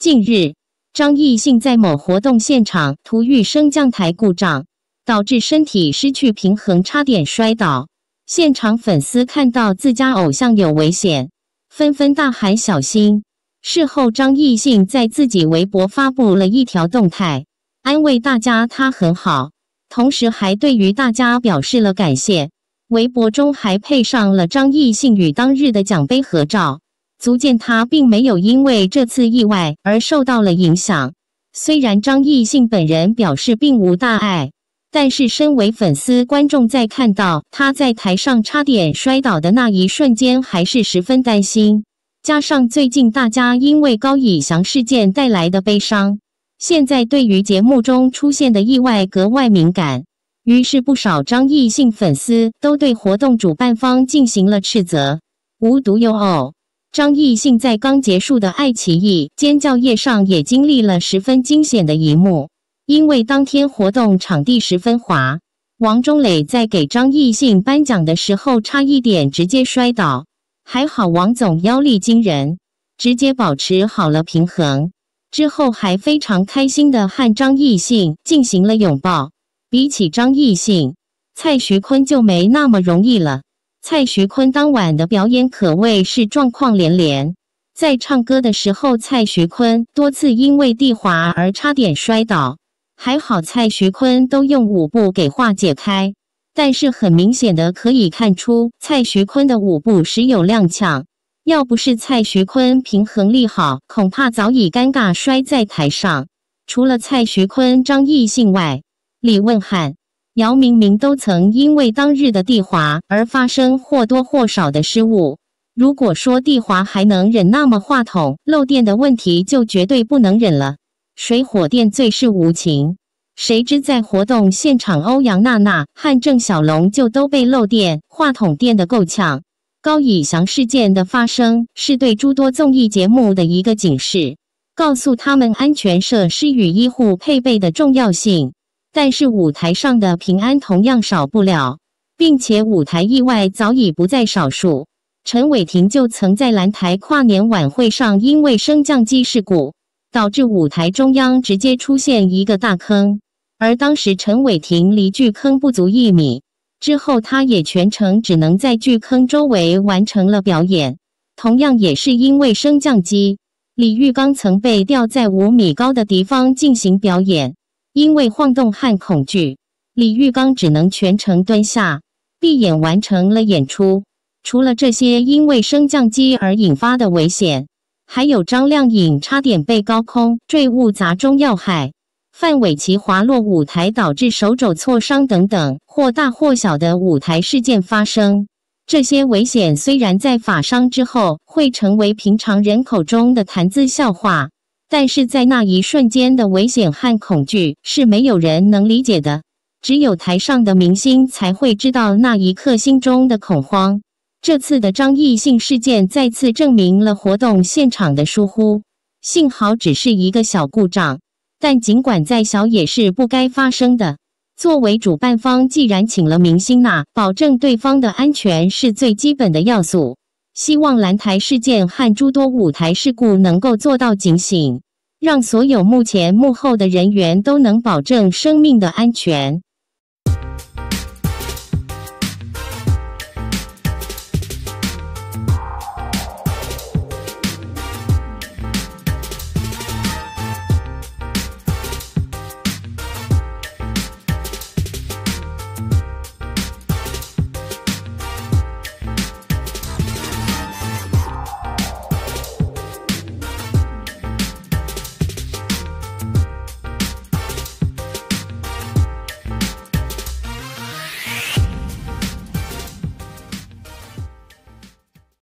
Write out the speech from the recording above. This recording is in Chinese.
近日，张艺兴在某活动现场突遇升降台故障，导致身体失去平衡，差点摔倒。现场粉丝看到自家偶像有危险，纷纷大喊“小心”。事后，张艺兴在自己微博发布了一条动态，安慰大家他很好，同时还对于大家表示了感谢。微博中还配上了张艺兴与当日的奖杯合照。足见他并没有因为这次意外而受到了影响。虽然张艺兴本人表示并无大碍，但是身为粉丝、观众在看到他在台上差点摔倒的那一瞬间，还是十分担心。加上最近大家因为高以翔事件带来的悲伤，现在对于节目中出现的意外格外敏感。于是不少张艺兴粉丝都对活动主办方进行了斥责，无独有偶。张艺兴在刚结束的爱奇艺尖叫夜上也经历了十分惊险的一幕，因为当天活动场地十分滑，王中磊在给张艺兴颁奖的时候差一点直接摔倒，还好王总腰力惊人，直接保持好了平衡，之后还非常开心的和张艺兴进行了拥抱。比起张艺兴，蔡徐坤就没那么容易了。蔡徐坤当晚的表演可谓是状况连连，在唱歌的时候，蔡徐坤多次因为地滑而差点摔倒，还好蔡徐坤都用舞步给化解开。但是很明显的可以看出，蔡徐坤的舞步时有踉跄，要不是蔡徐坤平衡力好，恐怕早已尴尬摔在台上。除了蔡徐坤、张艺兴外，李汶翰。姚明明都曾因为当日的地滑而发生或多或少的失误。如果说地滑还能忍，那么话筒漏电的问题就绝对不能忍了。水火电最是无情。谁知在活动现场，欧阳娜娜、和郑小龙就都被漏电话筒电的够呛。高以翔事件的发生是对诸多综艺节目的一个警示，告诉他们安全设施与医护配备的重要性。但是舞台上的平安同样少不了，并且舞台意外早已不在少数。陈伟霆就曾在蓝台跨年晚会上因为升降机事故，导致舞台中央直接出现一个大坑，而当时陈伟霆离巨坑不足一米。之后他也全程只能在巨坑周围完成了表演。同样也是因为升降机，李玉刚曾被吊在五米高的地方进行表演。因为晃动和恐惧，李玉刚只能全程蹲下、闭眼完成了演出。除了这些因为升降机而引发的危险，还有张靓颖差点被高空坠物砸中要害，范玮琪滑落舞台导致手肘挫伤等等，或大或小的舞台事件发生。这些危险虽然在法商之后会成为平常人口中的谈资笑话。但是在那一瞬间的危险和恐惧是没有人能理解的，只有台上的明星才会知道那一刻心中的恐慌。这次的张艺兴事件再次证明了活动现场的疏忽，幸好只是一个小故障，但尽管再小也是不该发生的。作为主办方，既然请了明星，那保证对方的安全是最基本的要素。希望蓝台事件和诸多舞台事故能够做到警醒，让所有目前幕后的人员都能保证生命的安全。